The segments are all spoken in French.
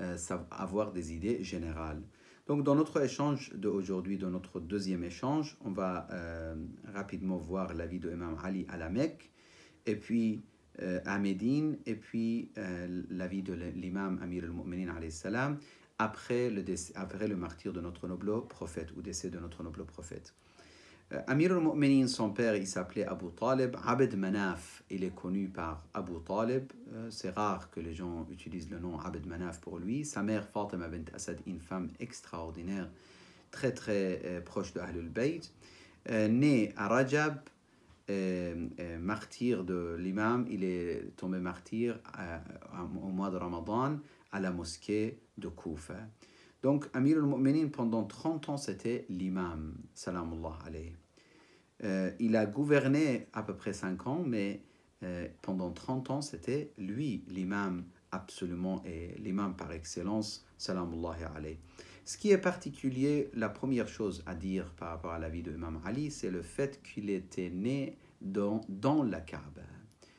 Euh, avoir des idées générales. Donc dans notre échange d'aujourd'hui, dans notre deuxième échange, on va euh, rapidement voir la vie de Imam Ali à la Mecque, et puis euh, à Médine, et puis la vie de l'imam Amir al-Mu'minin après le, après le martyr de notre noble prophète, ou décès de notre noble prophète. Euh, Amir al-Mu'minin, son père, il s'appelait Abu Talib. Abed Manaf, il est connu par Abu Talib. Euh, c'est rare que les gens utilisent le nom Abed Manaf pour lui. Sa mère, Fatima bint Asad, une femme extraordinaire, très très euh, proche de al Bayt. Née à Rajab, martyr de l'imam, il est tombé martyr au mois de Ramadan à la mosquée de Koufa. Donc, Amir al-Mu'minin, pendant 30 ans, c'était l'imam, salamullah alayhi. Euh, il a gouverné à peu près 5 ans, mais euh, pendant 30 ans, c'était lui, l'imam absolument, et l'imam par excellence, salamullah alayhi. Ce qui est particulier, la première chose à dire par rapport à la vie de l'imam Ali, c'est le fait qu'il était né dans, dans la Kaaba.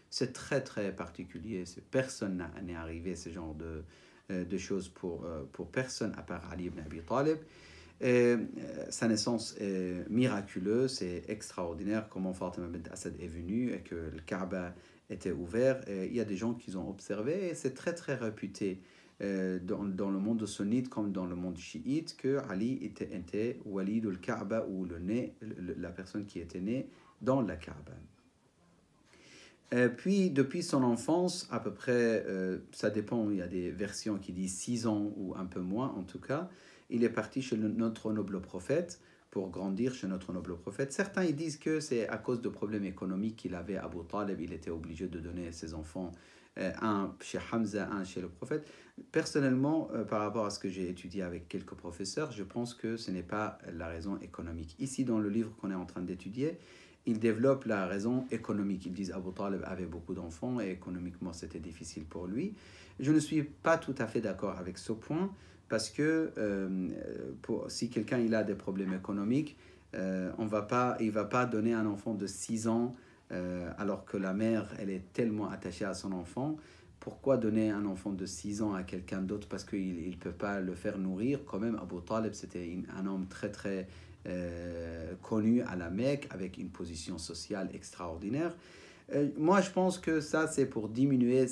C'est très très particulier, personne n'est arrivé ce genre de, euh, de choses pour, euh, pour personne à part Ali ibn Abi Talib. Euh, sa naissance est miraculeuse, c'est extraordinaire comment Fatima bint Asad est venue et que le Kaaba était ouvert. il y a des gens qui ont observé et c'est très très réputé dans, le monde sunnite comme dans le monde chiite que Ali était, était Walid al-Kaaba ou le né, la personne qui était née dans la Kaaba. Euh, puis, depuis son enfance, à peu près, euh, ça dépend, il y a des versions qui disent 6 ans ou un peu moins en tout cas, il est parti chez notre noble prophète pour grandir chez notre noble prophète. Certains disent que c'est à cause de problèmes économiques qu'il avait à Abu Talib, il était obligé de donner ses enfants euh, un chez Hamza, un chez le prophète. Personnellement, par rapport à ce que j'ai étudié avec quelques professeurs, je pense que ce n'est pas la raison économique. Ici, dans le livre qu'on est en train d'étudier, ils développent la raison économique. Ils disent Abu Talib avait beaucoup d'enfants et économiquement c'était difficile pour lui. Je ne suis pas tout à fait d'accord avec ce point parce que euh, si quelqu'un il a des problèmes économiques, euh, on va pas, il va pas donner un enfant de 6 ans euh, alors que la mère elle est tellement attachée à son enfant. Pourquoi donner un enfant de 6 ans à quelqu'un d'autre parce qu'il ne peut pas le faire nourrir Quand même, Abu Talib, c'était un homme très très euh, connu à la Mecque avec une position sociale extraordinaire. Euh, moi, je pense que ça, c'est pour diminuer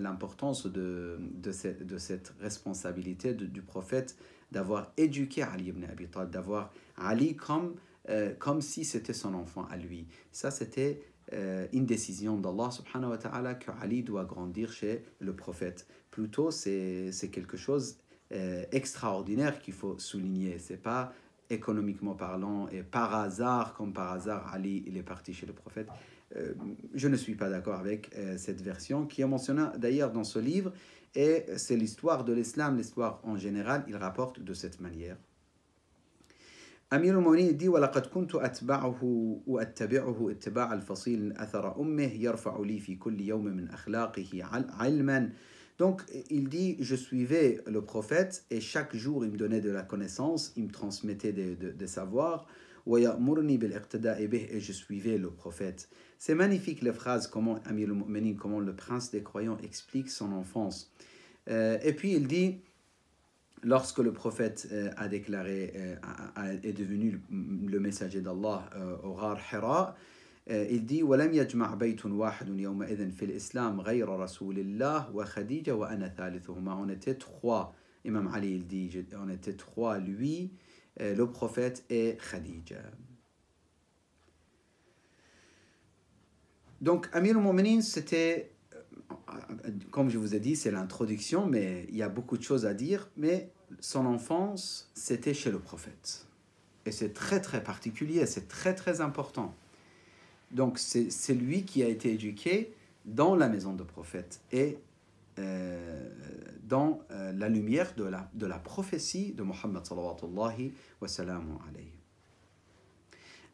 l'importance de, de, de, cette responsabilité du prophète d'avoir éduqué Ali ibn Abi Talib, d'avoir Ali comme, euh, comme si c'était son enfant à lui. Ça, c'était une décision d'Allah subhanahu wa ta'ala que Ali doit grandir chez le prophète. Plutôt, c'est quelque chose extraordinaire qu'il faut souligner. C'est pas économiquement parlant, et par hasard, comme par hasard, Ali il est parti chez le prophète. Euh, je ne suis pas d'accord avec euh, cette version qui est mentionnée d'ailleurs dans ce livre, et c'est l'histoire de l'islam, l'histoire en général, il rapporte de cette manière. dit donc il dit, je suivais le prophète et chaque jour il me donnait de la connaissance, il me transmettait des, savoirs. Et je suivais le prophète. C'est magnifique la phrase, comment Amir al comment le prince des croyants explique son enfance. Euh, et puis il dit, lorsque le prophète euh, a déclaré, euh, est devenu le, messager d'Allah au Rar Hira, euh, il dit ولم يجمع بيت واحد يومئذ في الإسلام غير رسول الله وخديجة وأنا ثالثهما on était trois Imam Ali il dit on était trois lui euh, le prophète et Khadija donc Amir al-Mu'minin c'était euh, comme je vous ai dit c'est l'introduction mais il y a beaucoup de choses à dire mais son enfance c'était chez le prophète et c'est très très particulier c'est très très important donc c'est lui qui a été éduqué dans la maison de prophète et euh, dans euh, la lumière de la, prophétie de Mohammed sallallahu wa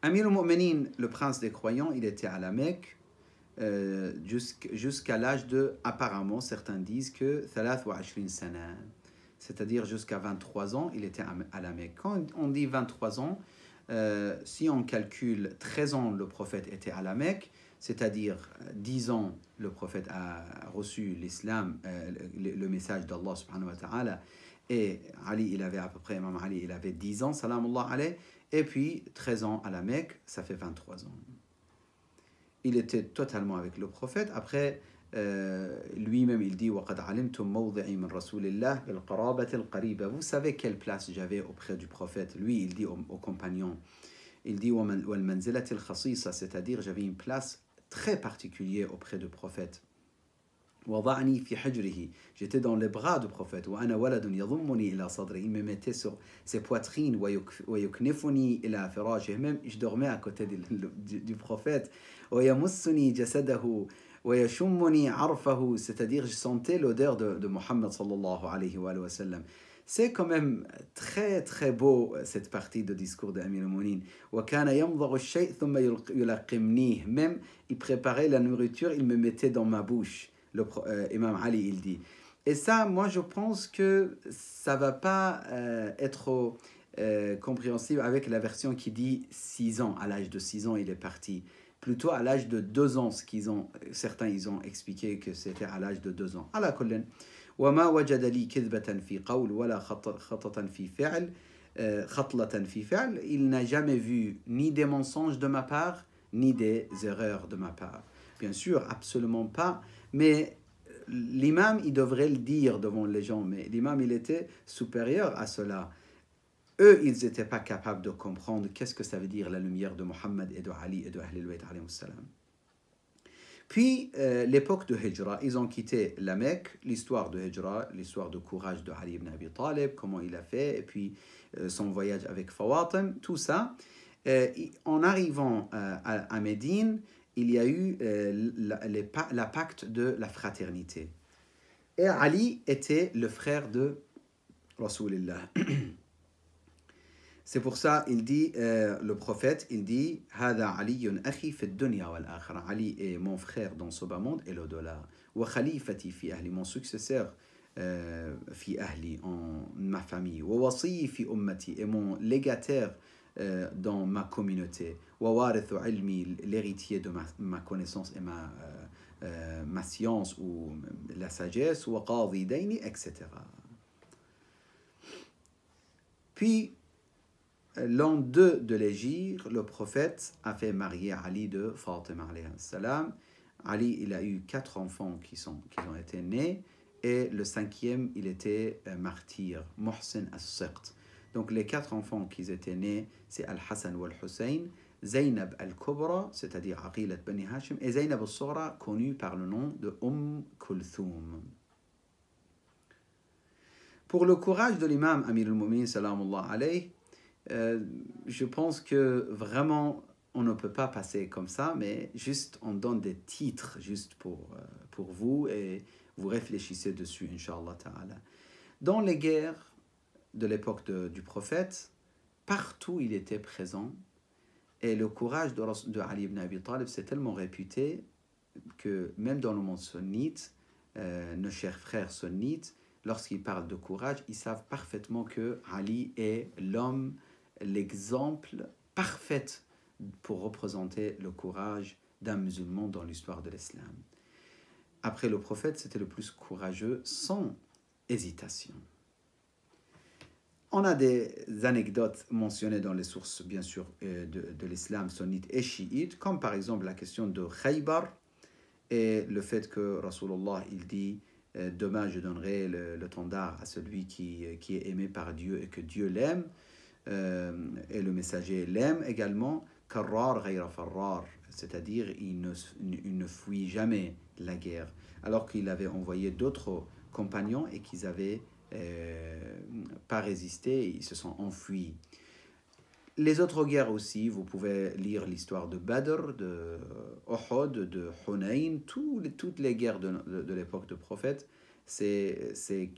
Amir al-Mu'minin, le prince des croyants, il était à la Mecque euh, jusqu'à l'âge de, apparemment, certains disent que 23 ans. c'est-à-dire jusqu'à 23 ans, il était à la Mecque. Quand on dit 23 ans, euh, si on calcule 13 ans, le prophète était à la Mecque, c'est-à-dire 10 ans, le prophète a reçu l'islam, euh, le, message d'Allah subhanahu wa ta'ala, et Ali, il avait à peu près, Imam Ali, il avait 10 ans, et puis 13 ans à la Mecque, ça fait 23 ans. Il était totalement avec le prophète. Après, lui-même il dit Vous savez quelle place j'avais auprès du prophète Lui, il dit aux, aux compagnons Il dit C'est-à-dire, j'avais une place très particulière auprès du prophète. J'étais dans les bras du prophète. Il me mettait sur ses poitrines. Je dormais à côté du, du, du prophète. c'est-à-dire je sentais l'odeur de, de Mohammed sallallahu alayhi wa sallam. C'est quand même très très beau cette partie de discours d'Amir al-Mounin. Même il préparait la nourriture, il me mettait dans ma bouche. Le, euh, Imam Ali il dit. Et ça, moi je pense que ça va pas euh, être euh, compréhensible avec la version qui dit 6 ans, à l'âge de 6 ans il est parti plutôt à l'âge de deux ans, ce qu'ils ont, certains ils ont expliqué que c'était à l'âge de deux ans. à la وما euh, il n'a jamais vu ni des mensonges de ma part ni des erreurs de ma part bien sûr absolument pas mais l'imam il devrait le dire devant les gens mais l'imam il était supérieur à cela eux, ils n'étaient pas capables de comprendre qu'est-ce que ça veut dire la lumière de Mohammed et de Ali et de Ahlul Puis, euh, l'époque de Hijra, ils ont quitté la Mecque, l'histoire de Hijra, l'histoire de courage de Ali ibn Abi Talib, comment il a fait, et puis euh, son voyage avec Fawatim, tout ça. Euh, en arrivant à, Médine, il y a eu la, pacte de la fraternité. Et Ali était le frère de Rasulullah. C'est pour ça, il dit, euh, le prophète, il dit, Hada akhi dunya wal Ali est mon frère dans ce bas monde et l'au-delà. Wa khalifati fi ahli, mon successeur euh, fi ahli, en ma famille. Wa wasi fi ummati, et mon légataire euh, dans ma communauté. Wa warithu ilmi, l'héritier de ma, connaissance et ma, euh, euh, ma science ou la sagesse. Wa qadi etc. Puis, l'an 2 de l'égir, le prophète a fait marier Ali de Fatima salam. Ali, il a eu quatre enfants qui, ont été nés et le cinquième, il était martyr, Mohsen al Donc les quatre enfants qui étaient nés, c'est Al-Hassan wal Al-Hussein, Zainab al-Kubra, c'est-à-dire Aqilat bani Hashim, et Zainab al-Sura, connue par le nom de Umm Kulthum. Pour le courage de l'imam Amir al-Mumin, salamullah alayhi, euh, je pense que vraiment, on ne peut pas passer comme ça, mais juste on donne des titres juste pour, euh, pour vous et vous réfléchissez dessus, Inch'Allah Ta'ala. Dans les guerres de l'époque du prophète, partout il était présent et le courage de, de Ali ibn Abi Talib s'est tellement réputé que même dans le monde sunnite, euh, nos chers frères sunnites, lorsqu'ils parlent de courage, ils savent parfaitement que Ali est l'homme l'exemple parfait pour représenter le courage d'un musulman dans l'histoire de l'islam. Après le prophète, c'était le plus courageux sans hésitation. On a des anecdotes mentionnées dans les sources, bien sûr, euh, de, l'islam sunnite et chiite, comme par exemple la question de Khaybar et le fait que Rasulullah, il dit euh, « Demain, je donnerai le, le à celui euh, qui est aimé par Dieu et que Dieu l'aime ». Euh, et le messager l'aime également, c'est-à-dire il ne, ne fuit jamais la guerre, alors qu'il avait envoyé d'autres compagnons et qu'ils avaient euh, pas résisté, ils se sont enfuis. Les autres guerres aussi, vous pouvez lire l'histoire de Badr, de Ohod, de Hunayn, toutes les guerres de, de, l'époque de prophète, il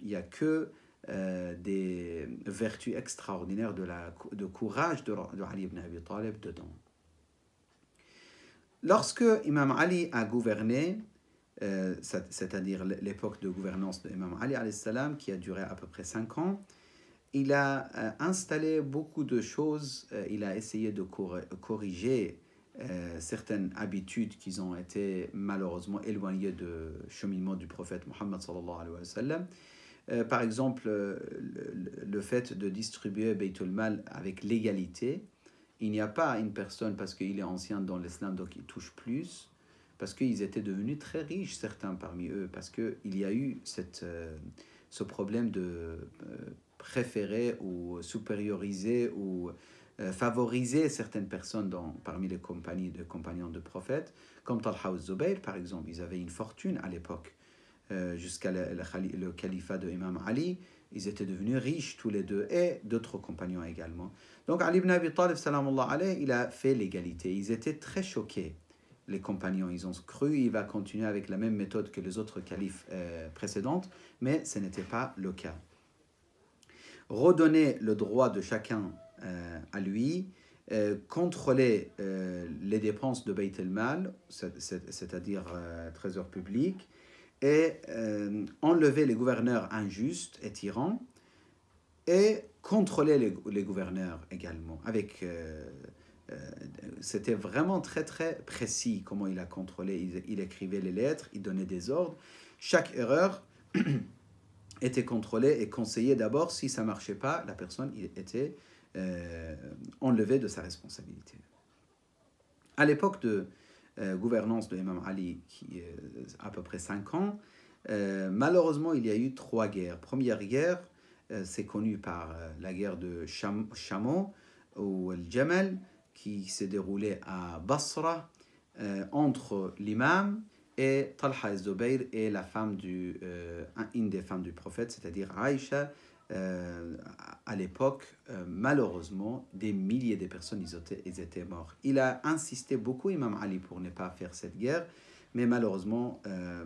n'y a que euh, des, Vertu extraordinaire de, la, de courage de, de, Ali ibn Abi Talib dedans. Lorsque Imam Ali a gouverné, euh, c'est-à-dire l'époque de gouvernance de Imam Ali, qui a duré à peu près 5 ans, il a euh, installé beaucoup de choses, euh, il a essayé de corriger certaines habitudes qui ont été malheureusement éloignées du cheminement du prophète Mohammed par exemple, le fait de distribuer Beitul Mal avec l'égalité, il n'y a pas une personne parce qu'il est ancien dans l'islam, donc il touche plus, parce qu'ils étaient devenus très riches, certains parmi eux, parce qu'il y a eu cette, euh, ce problème de euh, préférer ou supérioriser ou euh, favoriser certaines personnes dans, parmi les compagnies de compagnons de prophètes, comme Talha ou Zubayr par exemple, ils avaient une fortune à l'époque, jusqu'à le, le califat de Imam Ali, ils étaient devenus riches tous les deux et d'autres compagnons également. Donc Ali ibn Abi Talib, il a fait l'égalité. Ils étaient très choqués, les compagnons. Ils ont cru il va continuer avec la même méthode que les autres califes euh, précédentes, mais ce n'était pas le cas. Redonner le droit de chacun euh, à lui, euh, contrôler les dépenses de Beit el-Mal, c'est-à-dire trésor public, et euh, enlever les gouverneurs injustes et tyrans et contrôler les, gouverneurs également. Avec, euh, euh, c'était vraiment très très précis comment il a contrôlé. Il, écrivait les lettres, il donnait des ordres. Chaque erreur était contrôlée et conseillée d'abord. Si ça marchait pas, la personne était enlevée de sa responsabilité. À l'époque de euh, gouvernance de Imam Ali, qui euh, à peu près 5 ans, euh, malheureusement, il y a eu trois guerres. Première guerre, c'est connue par la guerre de Cham ou Al-Jamal, qui s'est déroulée à Basra entre l'imam et Talha el Zubayr et la femme du, une des femmes du prophète, c'est-à-dire Aïcha, euh, à l'époque, euh, malheureusement, des milliers de personnes ils étaient, ils étaient, morts. Il a insisté beaucoup, Imam Ali, pour ne pas faire cette guerre, mais malheureusement, euh,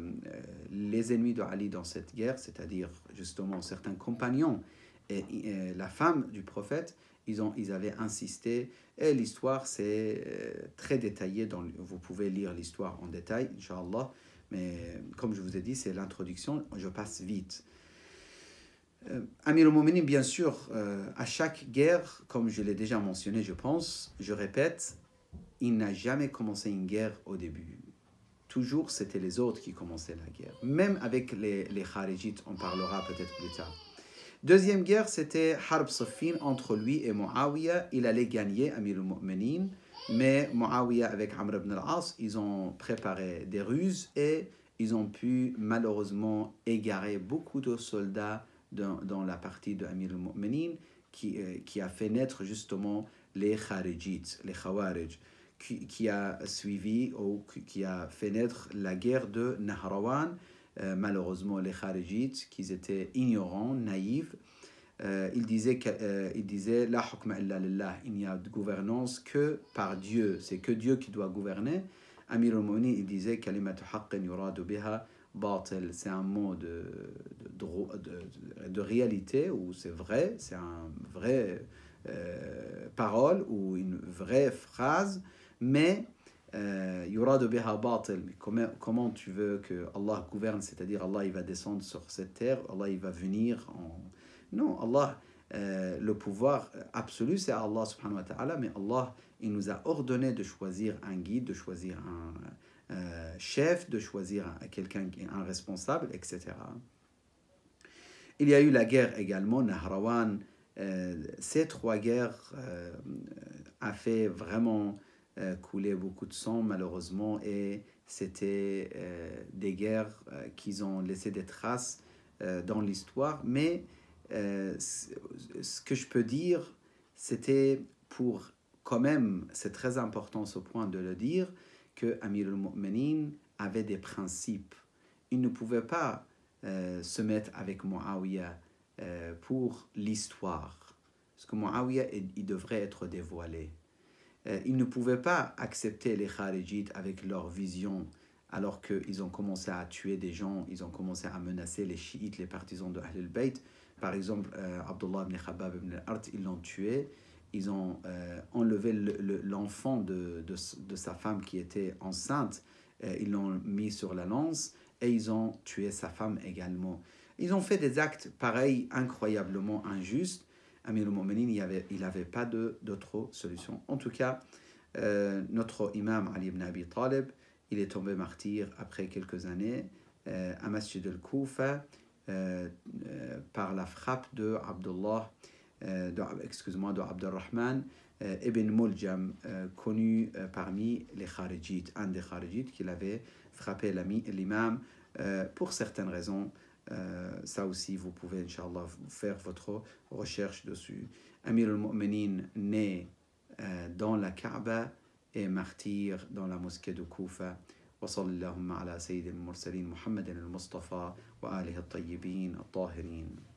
les ennemis d'Ali dans cette guerre, c'est-à-dire justement certains compagnons et, la femme du prophète, ils, ont, ils avaient insisté. Et l'histoire, c'est très détaillé. Dans, vous pouvez lire l'histoire en détail, Inch'Allah. Mais comme je vous ai dit, c'est l'introduction. Je passe vite. Euh, Amir al bien sûr, euh, à chaque guerre, comme je l'ai déjà mentionné, je pense, je répète, il n'a jamais commencé une guerre au début. Toujours, c'était les autres qui commençaient la guerre. Même avec les, les Kharijites, on parlera peut-être plus tard. Deuxième guerre, c'était Harb Safin entre lui et Muawiyah. Il allait gagner Amir al mais Muawiyah avec Amr ibn al-As, ils ont préparé des ruses et ils ont pu malheureusement égarer beaucoup de soldats dans, la partie de Amir al-Mu'minin euh, qui, a fait naître justement les Kharijites, les Khawarij, qui, a suivi ou qui a fait naître la guerre de Nahrawan. Euh, malheureusement, les Kharijites, qui étaient ignorants, naïfs, euh, il disait, euh, il disait il n'y a de gouvernance que par Dieu, c'est que Dieu qui doit gouverner. Amir al-Mu'minin, il disait kalimatu haqqin yuradu biha c'est un mot de, de, réalité où c'est vrai, c'est un vrai euh, parole ou une vraie phrase, mais il euh, y aura de biha Mais Comment, comment tu veux que Allah gouverne, c'est-à-dire Allah il va descendre sur cette terre, Allah il va venir en... Non, Allah, euh, le pouvoir absolu c'est Allah subhanahu wa ta'ala, mais Allah il nous a ordonné de choisir un guide, de choisir un euh, chef, de choisir qui quelqu'un, un responsable, etc. Il y a eu la guerre également, Nahrawan. Euh, ces trois guerres ont euh, fait vraiment couler beaucoup de sang, malheureusement, et c'était des guerres qui ont laissé des traces dans l'histoire. Mais ce que je peux dire, c'était pour quand même, c'est très important ce point de le dire, que Amir al-Mu'minin avait des principes. Il ne pouvait pas euh, se mettre avec Muawiyah euh, pour l'histoire. Parce que Muawiyah, il, devrait être dévoilé. Euh, il ne pouvait pas accepter les Kharijites avec leur vision, alors qu'ils ont commencé à tuer des gens, ils ont commencé à menacer les chiites, les partisans de Ahl al-Bayt. Par exemple, Abdullah ibn al-Khabab ibn al-Art, ils l'ont tué ils ont euh, enlevé l'enfant de, sa femme qui était enceinte, euh, ils l'ont mis sur la lance et ils ont tué sa femme également. Ils ont fait des actes pareils, incroyablement injustes. Amir al-Mu'minin, il n'avait pas d'autre solution. En tout cas, euh, notre imam Ali ibn Abi Talib, il est tombé martyr après quelques années à Masjid al-Kufa par la frappe de Abdullah de, excuse-moi, de Abdelrahman Ibn Muljam, connu parmi les Kharijites, un des Kharijites qu'il avait frappé l'imam pour certaines raisons. ça aussi, vous pouvez, Inch'Allah, faire votre recherche dessus. Amir al-Mu'minin, né dans la Kaaba et martyr dans la mosquée de Koufa. وصل اللهم على سيد المرسلين محمد المصطفى وآله الطيبين الطاهرين